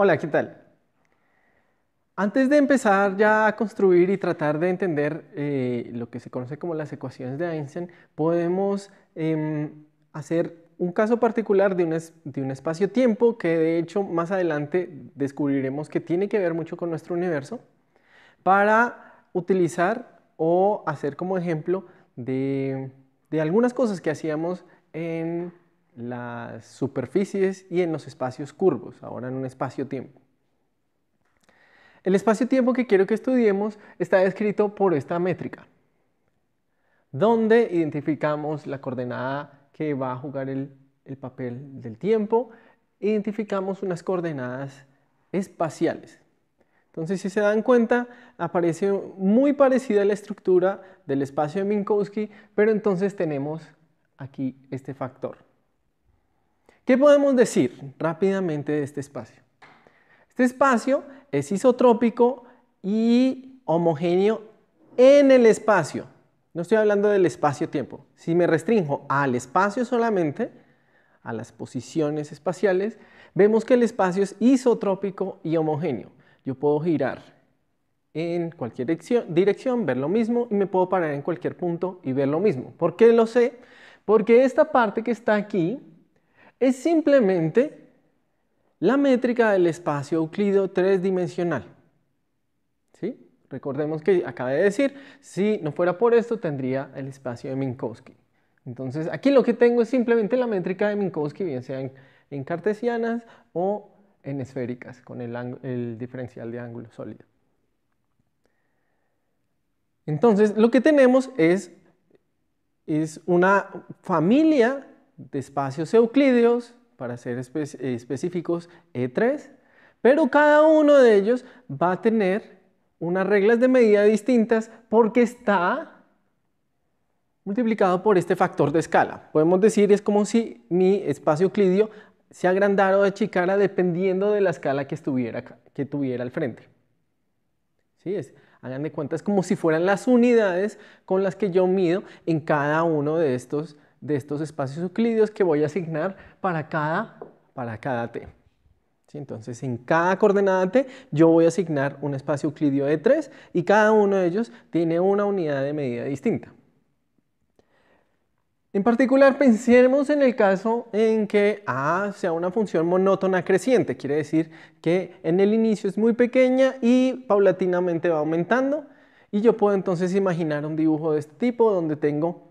Hola, ¿qué tal? Antes de empezar ya a construir y tratar de entender eh, lo que se conoce como las ecuaciones de Einstein, podemos em, hacer un caso particular de un, espacio-tiempo que de hecho más adelante descubriremos que tiene que ver mucho con nuestro universo, para utilizar o hacer como ejemplo de algunas cosas que hacíamos en las superficies y en los espacios curvos, ahora en un espacio-tiempo. El espacio-tiempo que quiero que estudiemos está descrito por esta métrica, donde identificamos la coordenada que va a jugar el, papel del tiempo, identificamos unas coordenadas espaciales. Entonces, si se dan cuenta, aparece muy parecida la estructura del espacio de Minkowski, pero entonces tenemos aquí este factor. ¿Qué podemos decir rápidamente de este espacio? Este espacio es isotrópico y homogéneo en el espacio. No estoy hablando del espacio-tiempo. Si me restringo al espacio solamente, a las posiciones espaciales, vemos que el espacio es isotrópico y homogéneo. Yo puedo girar en cualquier dirección, ver lo mismo y me puedo parar en cualquier punto y ver lo mismo. ¿Por qué lo sé? Porque esta parte que está aquí es simplemente la métrica del espacio euclido tridimensional. ¿Sí? Recordemos que acaba de decir, si no fuera por esto, tendría el espacio de Minkowski. Entonces, aquí lo que tengo es simplemente la métrica de Minkowski, bien sea en, cartesianas o en esféricas, con el, el diferencial de ángulo sólido. Entonces, lo que tenemos es, es una familia de espacios euclídeos, para ser específicos, E3, pero cada uno de ellos va a tener unas reglas de medida distintas porque está multiplicado por este factor de escala. Podemos decir, es como si mi espacio euclídeo se agrandara o achicara dependiendo de la escala que, estuviera, que tuviera al frente. ¿Sí? Es, hagan de cuenta, como si fueran las unidades con las que yo mido en cada uno de estos de estos espacios euclídeos que voy a asignar para cada, para cada t. Entonces, en cada coordenada t yo voy a asignar un espacio euclídeo de 3 y cada uno de ellos tiene una unidad de medida distinta. En particular, pensemos en el caso en que A sea una función monótona creciente, quiere decir que en el inicio es muy pequeña y paulatinamente va aumentando, y yo puedo entonces imaginar un dibujo de este tipo donde tengo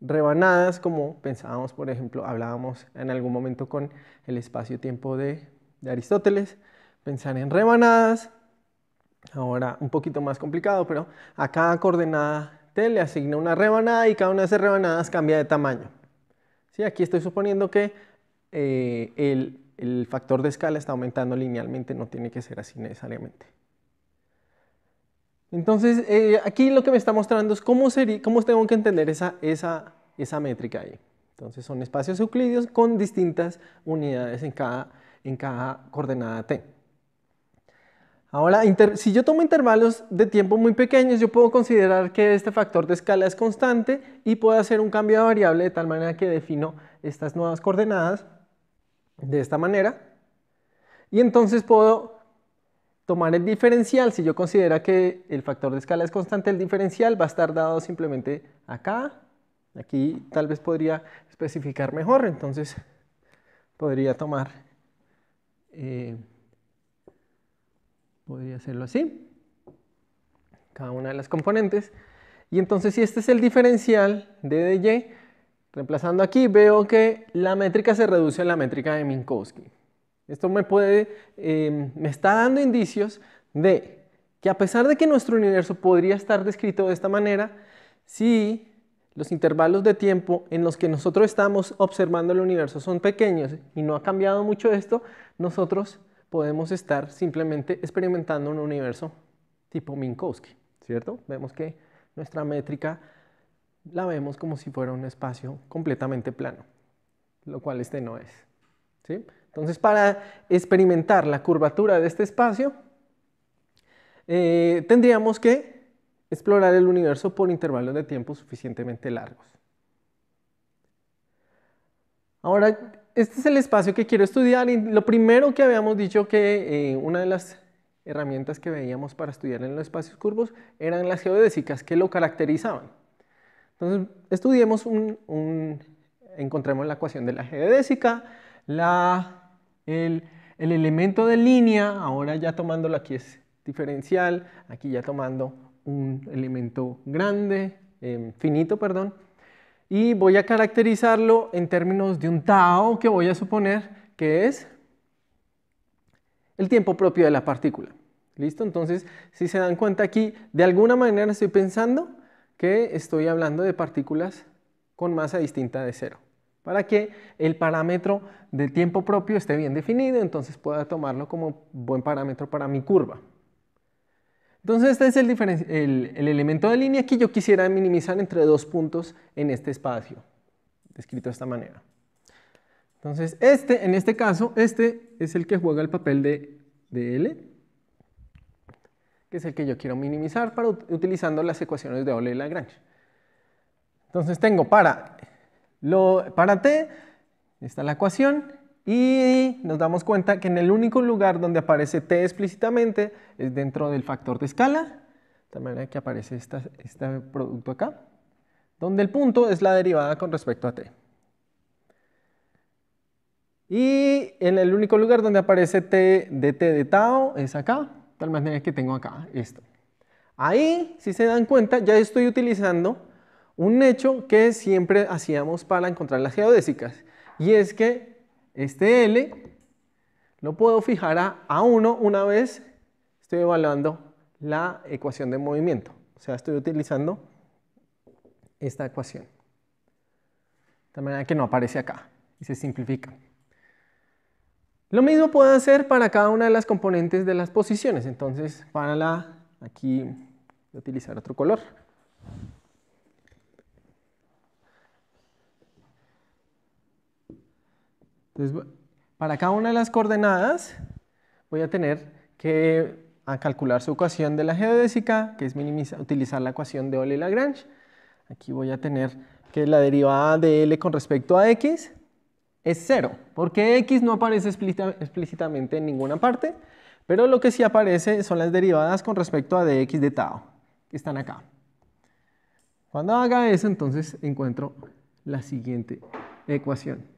rebanadas, como pensábamos, por ejemplo, hablábamos en algún momento con el espacio-tiempo de, Aristóteles, pensar en rebanadas, ahora un poquito más complicado, pero a cada coordenada t le asigna una rebanada y cada una de esas rebanadas cambia de tamaño. ¿Sí? Aquí estoy suponiendo que eh, el factor de escala está aumentando linealmente, no tiene que ser así necesariamente. Entonces, eh, aquí lo que me está mostrando es cómo, cómo tengo que entender esa, métrica ahí. Entonces, son espacios euclídeos con distintas unidades en cada, en cada coordenada t. Ahora, si yo tomo intervalos de tiempo muy pequeños, yo puedo considerar que este factor de escala es constante y puedo hacer un cambio de variable de tal manera que defino estas nuevas coordenadas de esta manera. Y entonces puedo tomar el diferencial, si yo considera que el factor de escala es constante, el diferencial va a estar dado simplemente acá. Aquí tal vez podría especificar mejor, entonces podría tomar, eh, podría hacerlo así, cada una de las componentes. Y entonces si este es el diferencial de dy, reemplazando aquí, veo que la métrica se reduce a la métrica de Minkowski. Esto me puede, em, me está dando indicios de que a pesar de que nuestro universo podría estar descrito de esta manera, si los intervalos de tiempo en los que nosotros estamos observando el universo son pequeños y no ha cambiado mucho esto, nosotros podemos estar simplemente experimentando un universo tipo Minkowski, ¿cierto? Vemos que nuestra métrica la vemos como si fuera un espacio completamente plano, lo cual este no es, ¿sí? Entonces, para experimentar la curvatura de este espacio, eh, tendríamos que explorar el universo por intervalos de tiempo suficientemente largos. Ahora, este es el espacio que quiero estudiar y lo primero que habíamos dicho que eh, una de las herramientas que veíamos para estudiar en los espacios curvos eran las geodésicas que lo caracterizaban. Entonces, estudiemos un encontremos la ecuación de la geodésica, la el, elemento de línea, ahora ya tomándolo aquí es diferencial, aquí ya tomando un elemento grande, em, finito, perdón, y voy a caracterizarlo en términos de un tau que voy a suponer que es el tiempo propio de la partícula. ¿Listo? Entonces, si se dan cuenta aquí, de alguna manera estoy pensando que estoy hablando de partículas con masa distinta de cero para que el parámetro de tiempo propio esté bien definido, entonces pueda tomarlo como buen parámetro para mi curva. Entonces este es el, elemento de línea que yo quisiera minimizar entre dos puntos en este espacio, descrito de esta manera. Entonces este, en este caso, este es el que juega el papel de, L, que es el que yo quiero minimizar para, utilizando las ecuaciones de Ole y Lagrange. Entonces tengo para lo, para t está la ecuación y nos damos cuenta que en el único lugar donde aparece t explícitamente es dentro del factor de escala, de manera que aparece esta, este producto acá, donde el punto es la derivada con respecto a t. Y en el único lugar donde aparece t de t de tau es acá, tal manera que tengo acá esto. Ahí, si se dan cuenta, ya estoy utilizando un hecho que siempre hacíamos para encontrar las geodésicas. Y es que este L lo puedo fijar a A1 una vez estoy evaluando la ecuación de movimiento. O sea, estoy utilizando esta ecuación. De manera que no aparece acá y se simplifica. Lo mismo puedo hacer para cada una de las componentes de las posiciones. Entonces, para la, aquí voy a utilizar otro color. Entonces, para cada una de las coordenadas voy a tener que a calcular su ecuación de la geodésica, que es minimizar, utilizar la ecuación de Ole-Lagrange. Aquí voy a tener que la derivada de L con respecto a X es cero, porque X no aparece explícitamente en ninguna parte, pero lo que sí aparece son las derivadas con respecto a dx de tau, que están acá. Cuando haga eso, entonces encuentro la siguiente ecuación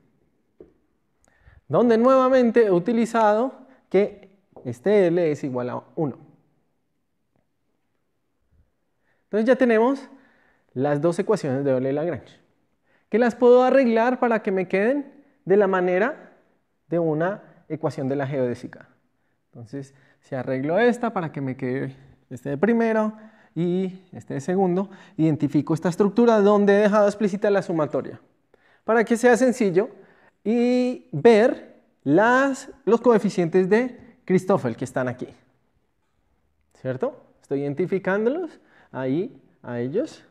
donde nuevamente he utilizado que este L es igual a 1. Entonces ya tenemos las dos ecuaciones de euler Lagrange, que las puedo arreglar para que me queden de la manera de una ecuación de la geodésica. Entonces, si arreglo esta para que me quede este de primero y este de segundo, identifico esta estructura donde he dejado explícita la sumatoria. Para que sea sencillo, y ver los coeficientes de Christoffel que están aquí. ¿Cierto? Estoy identificándolos ahí a ellos.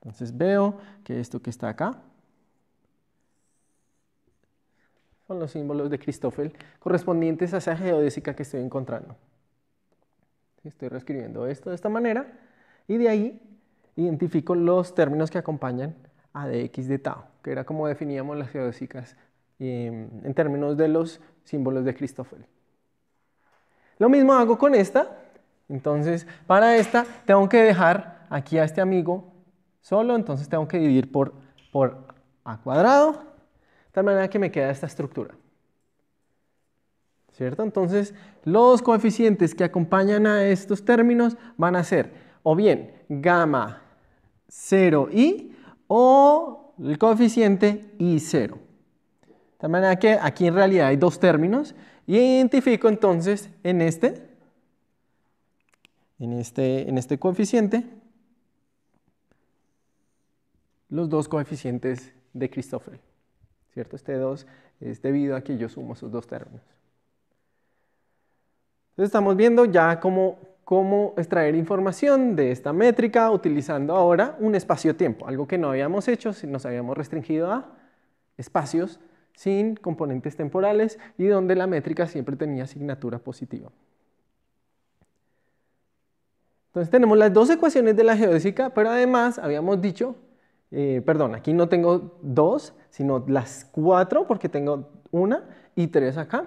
Entonces veo que esto que está acá son los símbolos de Christoffel correspondientes a esa geodésica que estoy encontrando. Estoy reescribiendo esto de esta manera y de ahí identifico los términos que acompañan a dx de tau que era como definíamos las geodésicas em, en términos de los símbolos de Christoffel. Lo mismo hago con esta. Entonces, para esta tengo que dejar aquí a este amigo solo, entonces tengo que dividir por, por a cuadrado, de tal manera que me queda esta estructura. ¿Cierto? Entonces, los coeficientes que acompañan a estos términos van a ser o bien gamma 0i o el coeficiente y 0. De manera que aquí en realidad hay dos términos y identifico entonces en este, en este, en este coeficiente, los dos coeficientes de Christoffel. ¿Cierto? Este 2 es debido a que yo sumo esos dos términos. Entonces estamos viendo ya cómo cómo extraer información de esta métrica utilizando ahora un espacio-tiempo, algo que no habíamos hecho si nos habíamos restringido a espacios sin componentes temporales y donde la métrica siempre tenía asignatura positiva. Entonces tenemos las dos ecuaciones de la geodésica, pero además habíamos dicho, eh, perdón, aquí no tengo dos, sino las cuatro, porque tengo una y tres acá.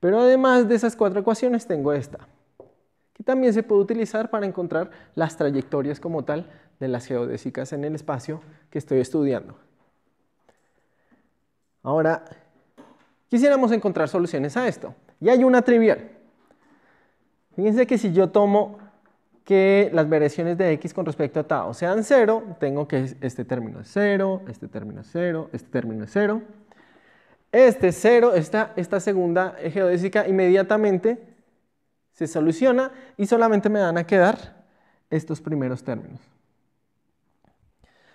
Pero además de esas cuatro ecuaciones tengo esta que también se puede utilizar para encontrar las trayectorias como tal de las geodésicas en el espacio que estoy estudiando. Ahora, quisiéramos encontrar soluciones a esto. Y hay una trivial. Fíjense que si yo tomo que las variaciones de x con respecto a tau sean 0, tengo que este término es 0, este término es 0, este término es 0. Este 0, esta, esta segunda geodésica inmediatamente se soluciona y solamente me van a quedar estos primeros términos.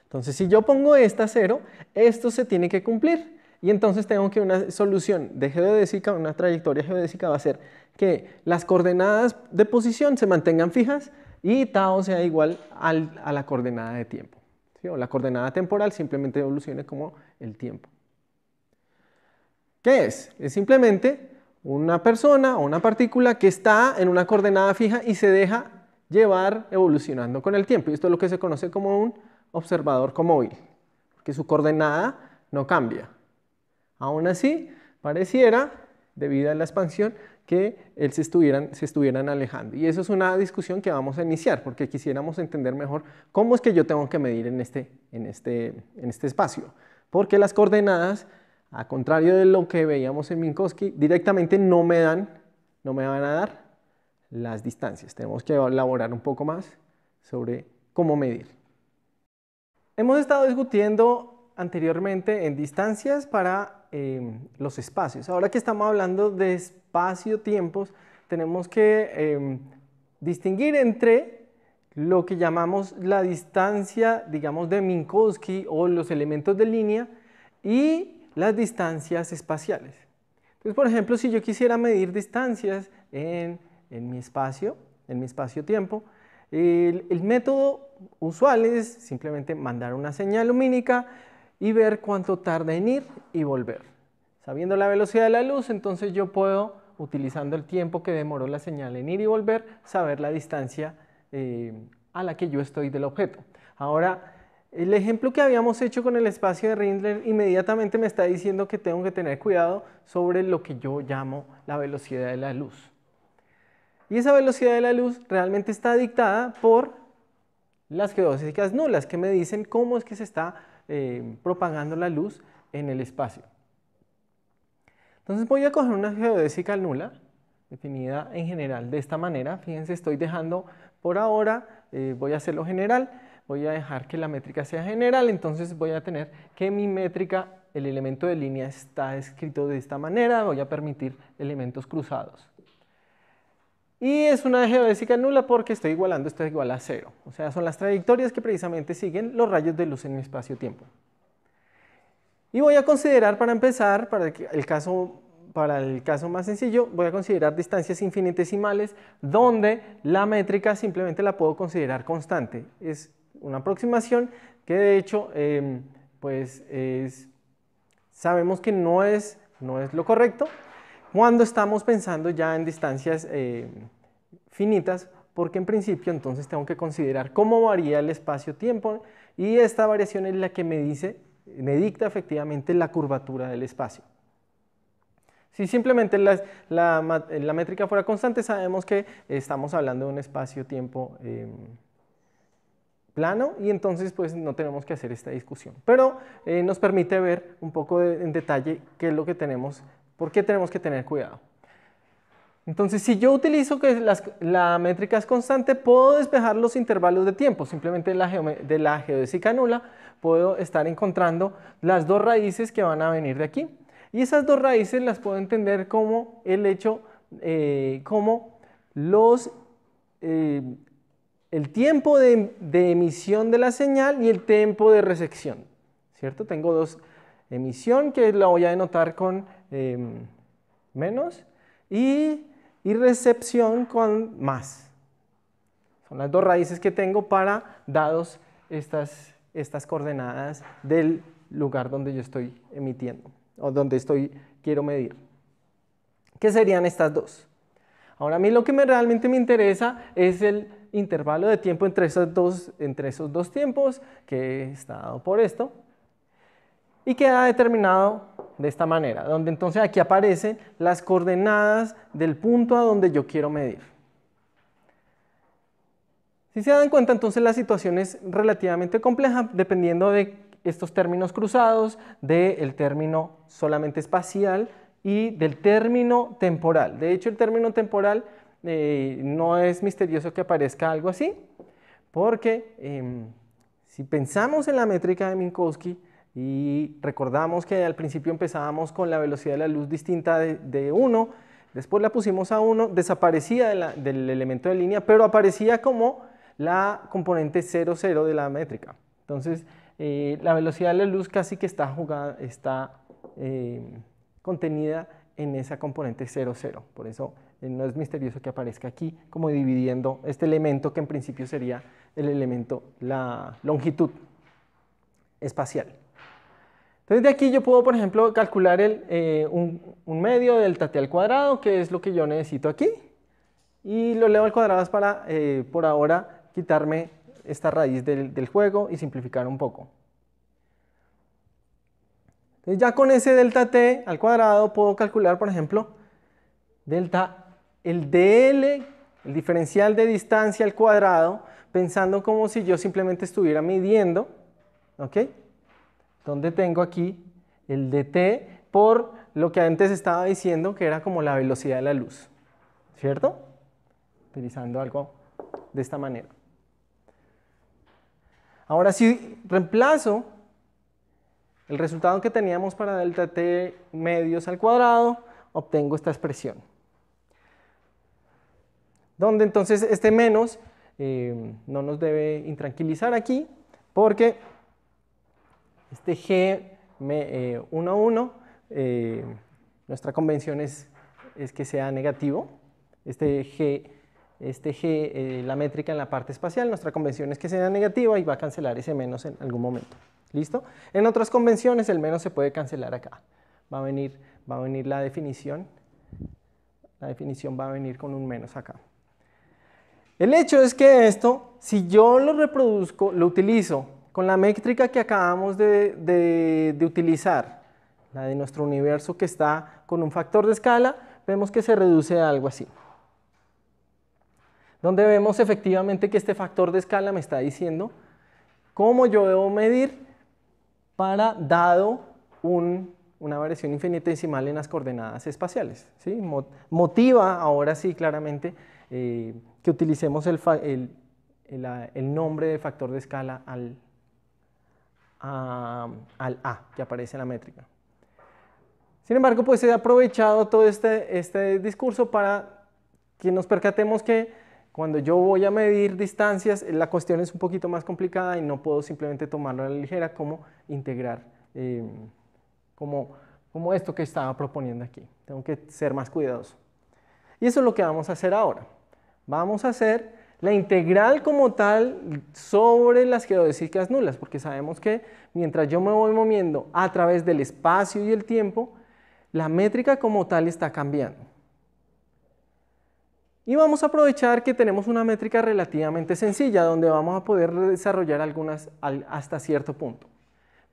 Entonces, si yo pongo esta cero, esto se tiene que cumplir. Y entonces tengo que una solución de geodésica, una trayectoria geodésica va a ser que las coordenadas de posición se mantengan fijas y tau sea igual a la coordenada de tiempo. O la coordenada temporal simplemente evolucione como el tiempo. ¿Qué es? Es simplemente una persona o una partícula que está en una coordenada fija y se deja llevar evolucionando con el tiempo. Y esto es lo que se conoce como un observador comóvil, que su coordenada no cambia. Aún así, pareciera, debido a la expansión, que él se estuvieran, alejando. Y eso es una discusión que vamos a iniciar, porque quisiéramos entender mejor cómo es que yo tengo que medir en este, en este, en este espacio. Porque las coordenadas a contrario de lo que veíamos en Minkowski, directamente no me dan, no me van a dar las distancias. Tenemos que elaborar un poco más sobre cómo medir. Hemos estado discutiendo anteriormente en distancias para em, los espacios. Ahora que estamos hablando de espacio-tiempos, tenemos que em, distinguir entre lo que llamamos la distancia, digamos, de Minkowski o los elementos de línea y las distancias espaciales. Entonces, por ejemplo, si yo quisiera medir distancias en, mi espacio, en mi espacio-tiempo, el, método usual es simplemente mandar una señal lumínica y ver cuánto tarda en ir y volver. Sabiendo la velocidad de la luz, entonces yo puedo, utilizando el tiempo que demoró la señal en ir y volver, saber la distancia eh, a la que yo estoy del objeto. Ahora, el ejemplo que habíamos hecho con el espacio de Rindler inmediatamente me está diciendo que tengo que tener cuidado sobre lo que yo llamo la velocidad de la luz. Y esa velocidad de la luz realmente está dictada por las geodésicas nulas, que me dicen cómo es que se está eh, propagando la luz en el espacio. Entonces voy a coger una geodésica nula, definida en general de esta manera. Fíjense, estoy dejando por ahora, eh, voy a hacerlo general, voy a dejar que la métrica sea general, entonces voy a tener que mi métrica, el elemento de línea está escrito de esta manera, voy a permitir elementos cruzados. Y es una geodésica nula porque estoy igualando esto es igual a cero. O sea, son las trayectorias que precisamente siguen los rayos de luz en mi espacio-tiempo. Y voy a considerar para empezar, para el caso para el caso más sencillo, voy a considerar distancias infinitesimales donde la métrica simplemente la puedo considerar constante. Es una aproximación que de hecho em, pues es, sabemos que no es, no es lo correcto cuando estamos pensando ya en distancias em, finitas porque en principio entonces tengo que considerar cómo varía el espacio-tiempo y esta variación es la que me dice, me dicta efectivamente la curvatura del espacio. Si simplemente la, métrica fuera constante, sabemos que estamos hablando de un espacio-tiempo em, plano y entonces pues no tenemos que hacer esta discusión. Pero eh, nos permite ver un poco en detalle qué es lo que tenemos, por qué tenemos que tener cuidado. Entonces, si yo utilizo que la métrica es constante, puedo despejar los intervalos de tiempo, simplemente de la, de la geodésica nula, puedo estar encontrando las dos raíces que van a venir de aquí. Y esas dos raíces las puedo entender como el hecho, eh, como los eh, el tiempo de, emisión de la señal y el tiempo de recepción, ¿cierto? Tengo dos, emisión que la voy a denotar con em, menos y, recepción con más. Son las dos raíces que tengo para dados estas, estas coordenadas del lugar donde yo estoy emitiendo o donde estoy, quiero medir. ¿Qué serían estas dos? Ahora a mí lo que me, realmente me interesa es el intervalo de tiempo entre esos dos, entre esos dos tiempos que está dado por esto y queda determinado de esta manera, donde entonces aquí aparecen las coordenadas del punto a donde yo quiero medir. Si se dan cuenta, entonces la situación es relativamente compleja dependiendo de estos términos cruzados, del el término solamente espacial y del término temporal. De hecho, el término temporal eh, no es misterioso que aparezca algo así, porque em, si pensamos en la métrica de Minkowski y recordamos que al principio empezábamos con la velocidad de la luz distinta de 1, después la pusimos a 1, desaparecía del elemento de línea, pero aparecía como la componente 00 de la métrica. Entonces, eh, la velocidad de la luz casi que está, jugada, está em, contenida en esa componente 00. Por eso eh, no es misterioso que aparezca aquí, como dividiendo este elemento que en principio sería el elemento, la longitud espacial. Entonces de aquí yo puedo, por ejemplo, calcular el, eh, un, medio delta t al cuadrado, que es lo que yo necesito aquí, y lo leo al cuadrado para, eh, por ahora, quitarme esta raíz del, del juego y simplificar un poco. Entonces ya con ese delta t al cuadrado puedo calcular, por ejemplo, delta el dl, el diferencial de distancia al cuadrado, pensando como si yo simplemente estuviera midiendo, ¿ok? Donde tengo aquí el dt por lo que antes estaba diciendo que era como la velocidad de la luz, ¿cierto? Utilizando algo de esta manera. Ahora si reemplazo el resultado que teníamos para delta t medios al cuadrado, obtengo esta expresión donde entonces este menos eh, no nos debe intranquilizar aquí, porque este G 11 1, eh, eh, nuestra convención es, que sea negativo, este G, este G la métrica en la parte espacial, nuestra convención es que sea negativa y va a cancelar ese menos en algún momento. ¿Listo? En otras convenciones el menos se puede cancelar acá. Va a venir, va a venir la definición, la definición va a venir con un menos acá. El hecho es que esto, si yo lo reproduzco, lo utilizo con la métrica que acabamos de, utilizar, la de nuestro universo que está con un factor de escala, vemos que se reduce a algo así. Donde vemos efectivamente que este factor de escala me está diciendo cómo yo debo medir para dado una variación infinitesimal en las coordenadas espaciales. ¿sí? Motiva ahora sí claramente eh, que utilicemos ah, el, nombre de factor de escala al a, al a que aparece en la métrica. Sin embargo, pues he aprovechado todo este, este discurso para que nos percatemos que cuando yo voy a medir distancias, la cuestión es un poquito más complicada y no puedo simplemente tomarlo a la ligera como integrar, eh, como, como esto que estaba proponiendo aquí. Tengo que ser más cuidadoso. Y eso es lo que vamos a hacer ahora vamos a hacer la integral como tal sobre las geodésicas nulas, porque sabemos que mientras yo me voy moviendo a través del espacio y el tiempo, la métrica como tal está cambiando. Y vamos a aprovechar que tenemos una métrica relativamente sencilla, donde vamos a poder desarrollar algunas hasta cierto punto.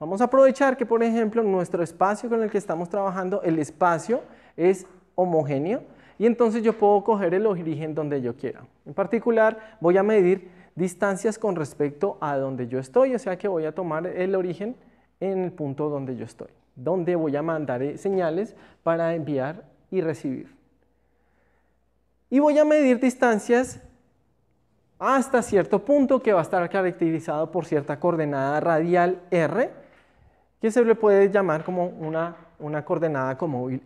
Vamos a aprovechar que, por ejemplo, nuestro espacio con el que estamos trabajando, el espacio es homogéneo, y entonces yo puedo coger el origen donde yo quiera. En particular, voy a medir distancias con respecto a donde yo estoy, o sea que voy a tomar el origen en el punto donde yo estoy, donde voy a mandar eh, señales para enviar y recibir. Y voy a medir distancias hasta cierto punto que va a estar caracterizado por cierta coordenada radial R, que se le puede llamar como una, una coordenada como R.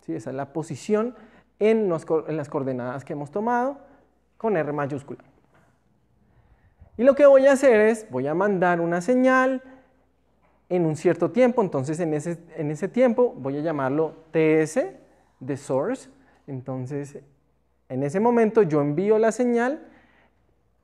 ¿Sí? Esa es la posición en, las coordenadas que hemos tomado con R mayúscula. Y lo que voy a hacer es, voy a mandar una señal en un cierto tiempo, entonces en ese, en ese tiempo voy a llamarlo TS de source, entonces en ese momento yo envío la señal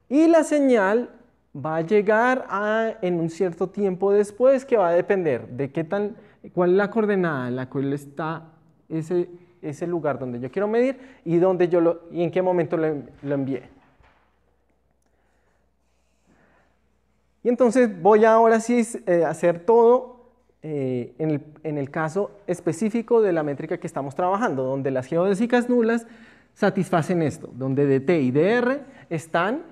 y la señal va a llegar a, en un cierto tiempo después que va a depender de qué tan, cuál es la coordenada en la cual está ese es el lugar donde yo quiero medir y, y en qué momento lo, envié. Y entonces voy ahora sí eh, a hacer todo eh, en, el, caso específico de la métrica que estamos trabajando, donde las geodésicas nulas satisfacen esto, donde DT y DR están,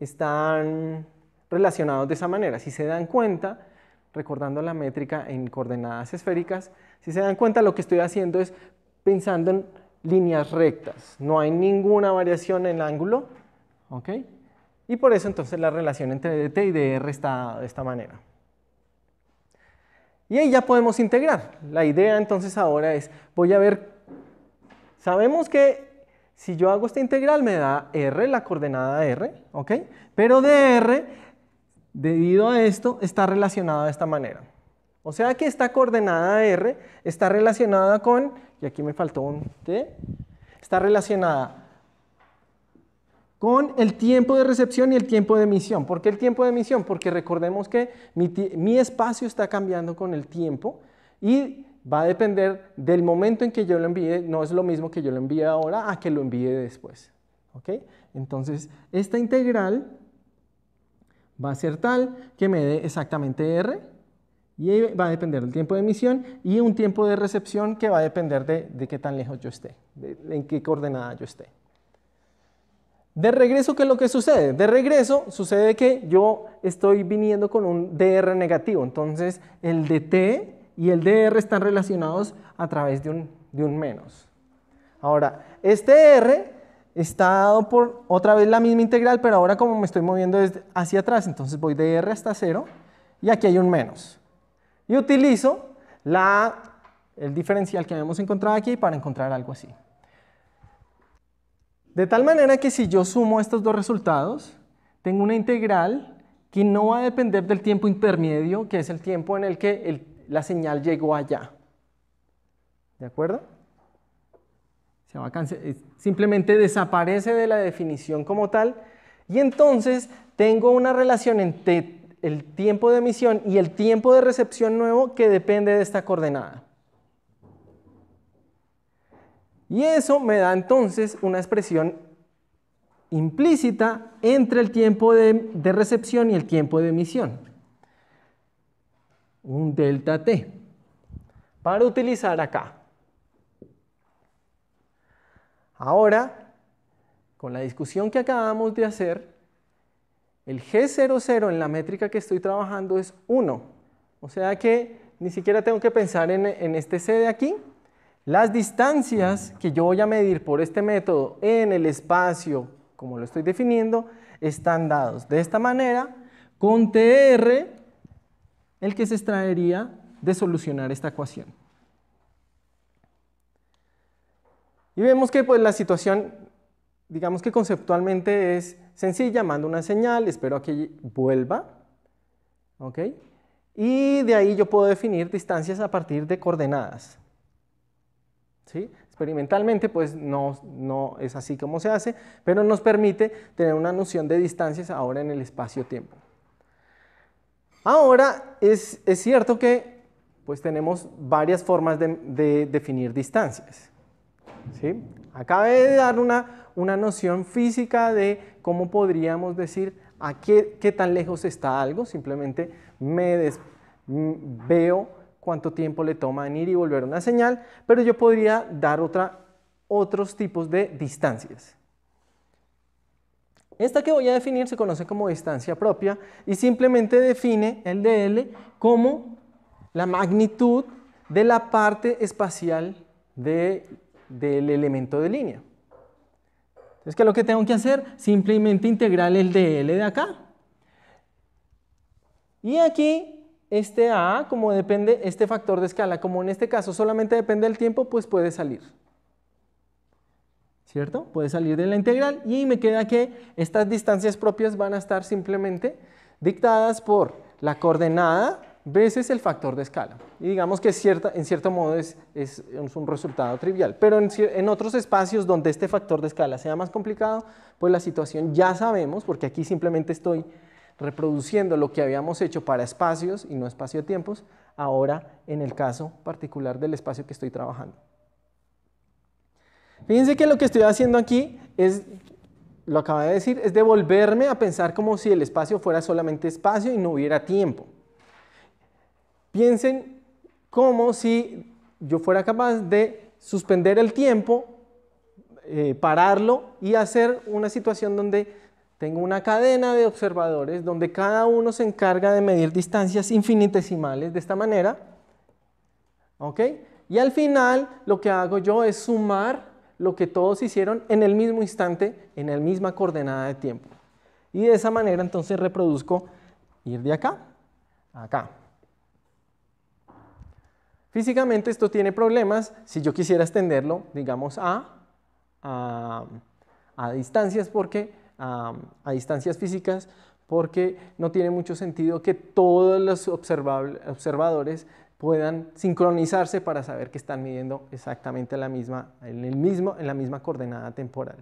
están relacionados de esa manera. Si se dan cuenta, recordando la métrica en coordenadas esféricas, si se dan cuenta, lo que estoy haciendo es pensando en líneas rectas. No hay ninguna variación en el ángulo, ¿ok? Y por eso entonces la relación entre dt y dr está de esta manera. Y ahí ya podemos integrar. La idea entonces ahora es, voy a ver, sabemos que si yo hago esta integral me da r, la coordenada r, ¿ok? Pero dr, debido a esto, está relacionado de esta manera. O sea que esta coordenada R está relacionada con, y aquí me faltó un T, está relacionada con el tiempo de recepción y el tiempo de emisión. ¿Por qué el tiempo de emisión? Porque recordemos que mi, espacio está cambiando con el tiempo y va a depender del momento en que yo lo envíe. No es lo mismo que yo lo envíe ahora a que lo envíe después. ¿Ok? Entonces, esta integral va a ser tal que me dé exactamente R y va a depender del tiempo de emisión y un tiempo de recepción que va a depender de, qué tan lejos yo esté, de, en qué coordenada yo esté. De regreso, ¿qué es lo que sucede? De regreso sucede que yo estoy viniendo con un DR negativo, entonces el DT y el DR están relacionados a través de un, de un menos. Ahora, este R está dado por otra vez la misma integral, pero ahora como me estoy moviendo hacia atrás, entonces voy de R hasta cero y aquí hay un menos y utilizo el diferencial que habíamos encontrado aquí para encontrar algo así. De tal manera que si yo sumo estos dos resultados, tengo una integral que no va a depender del tiempo intermedio, que es el tiempo en el que la señal llegó allá. ¿De acuerdo? Eh, simplemente desaparece de la definición como tal y entonces tengo una relación entre el tiempo de emisión y el tiempo de recepción nuevo que depende de esta coordenada. Y eso me da entonces una expresión implícita entre el tiempo de, recepción y el tiempo de emisión. Un delta T. Para utilizar acá. Ahora, con la discusión que acabamos de hacer, el G00 en la métrica que estoy trabajando es 1. O sea que ni siquiera tengo que pensar en, este C de aquí. Las distancias que yo voy a medir por este método en el espacio, como lo estoy definiendo, están dados de esta manera, con TR, el que se extraería de solucionar esta ecuación. Y vemos que pues, la situación digamos que conceptualmente es sencilla, mando una señal, espero a que vuelva, ¿ok? Y de ahí yo puedo definir distancias a partir de coordenadas, ¿sí? Experimentalmente, pues no, no es así como se hace, pero nos permite tener una noción de distancias ahora en el espacio-tiempo. Ahora, es, cierto que pues tenemos varias formas de, definir distancias, ¿sí? Acabé de dar una, una noción física de cómo podríamos decir a qué, tan lejos está algo, simplemente me veo cuánto tiempo le toma en ir y volver una señal, pero yo podría dar otra, otros tipos de distancias. Esta que voy a definir se conoce como distancia propia y simplemente define el DL como la magnitud de la parte espacial de del elemento de línea. Entonces, que lo que tengo que hacer? Simplemente integrar el dl de acá. Y aquí, este a, como depende, este factor de escala, como en este caso solamente depende del tiempo, pues puede salir. ¿Cierto? Puede salir de la integral y me queda que estas distancias propias van a estar simplemente dictadas por la coordenada veces el factor de escala. Y digamos que en cierto modo es, un resultado trivial, pero en, otros espacios donde este factor de escala sea más complicado, pues la situación ya sabemos, porque aquí simplemente estoy reproduciendo lo que habíamos hecho para espacios y no espacio-tiempos, ahora en el caso particular del espacio que estoy trabajando. Fíjense que lo que estoy haciendo aquí es, lo acabo de decir, es devolverme a pensar como si el espacio fuera solamente espacio y no hubiera tiempo. Piensen como si yo fuera capaz de suspender el tiempo, eh, pararlo y hacer una situación donde tengo una cadena de observadores, donde cada uno se encarga de medir distancias infinitesimales de esta manera. ¿Ok? Y al final lo que hago yo es sumar lo que todos hicieron en el mismo instante, en la misma coordenada de tiempo. Y de esa manera entonces reproduzco ir de acá a acá. Físicamente esto tiene problemas si yo quisiera extenderlo, digamos, a, distancias porque a, distancias físicas porque no tiene mucho sentido que todos los observadores puedan sincronizarse para saber que están midiendo exactamente en, en la misma coordenada temporal.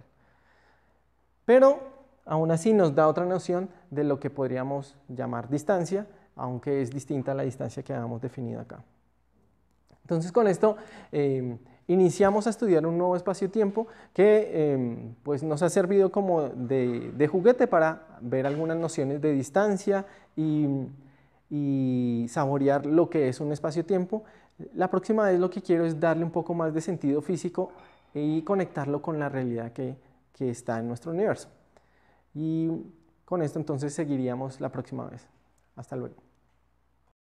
Pero aún así nos da otra noción de lo que podríamos llamar distancia, aunque es distinta a la distancia que habíamos definido acá. Entonces con esto em, iniciamos a estudiar un nuevo espacio-tiempo que em, pues nos ha servido como de, juguete para ver algunas nociones de distancia y, saborear lo que es un espacio-tiempo. La próxima vez lo que quiero es darle un poco más de sentido físico y conectarlo con la realidad que está en nuestro universo. Y con esto entonces seguiríamos la próxima vez. Hasta luego.